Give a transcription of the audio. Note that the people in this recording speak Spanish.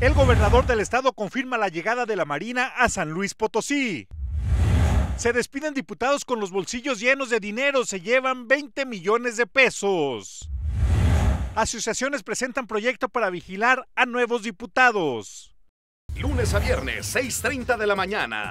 El gobernador del estado confirma la llegada de la Marina a San Luis Potosí. Se despiden diputados con los bolsillos llenos de dinero, se llevan 20 millones de pesos. Asociaciones presentan proyecto para vigilar a nuevos diputados. Lunes a viernes, 6.30 de la mañana.